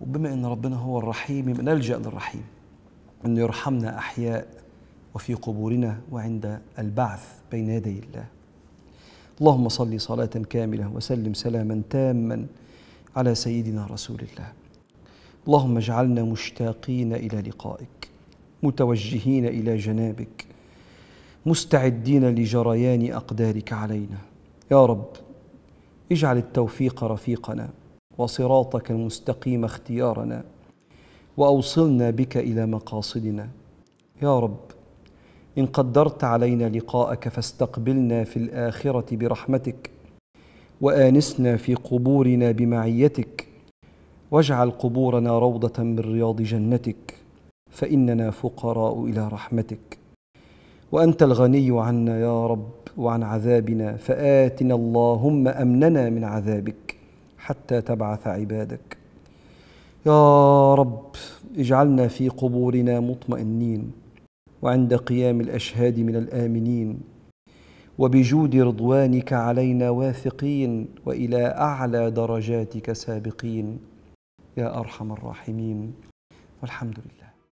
وبما أن ربنا هو الرحيم نلجأ للرحيم أنه يرحمنا أحياء وفي قبورنا وعند البعث بين يدي الله اللهم صل صلاة كاملة وسلم سلاما تاما على سيدنا رسول الله اللهم اجعلنا مشتاقين إلى لقائك متوجهين إلى جنابك مستعدين لجريان أقدارك علينا يا رب اجعل التوفيق رفيقنا وصراطك المستقيم اختيارنا واوصلنا بك الى مقاصدنا يا رب ان قدرت علينا لقاءك فاستقبلنا في الاخره برحمتك وانسنا في قبورنا بمعيتك واجعل قبورنا روضه من رياض جنتك فاننا فقراء الى رحمتك وانت الغني عنا يا رب وعن عذابنا فاتنا اللهم امننا من عذابك حتى تبعث عبادك يا رب اجعلنا في قبورنا مطمئنين وعند قيام الاشهاد من الامنين وبجود رضوانك علينا واثقين والى اعلى درجاتك سابقين يا ارحم الراحمين والحمد لله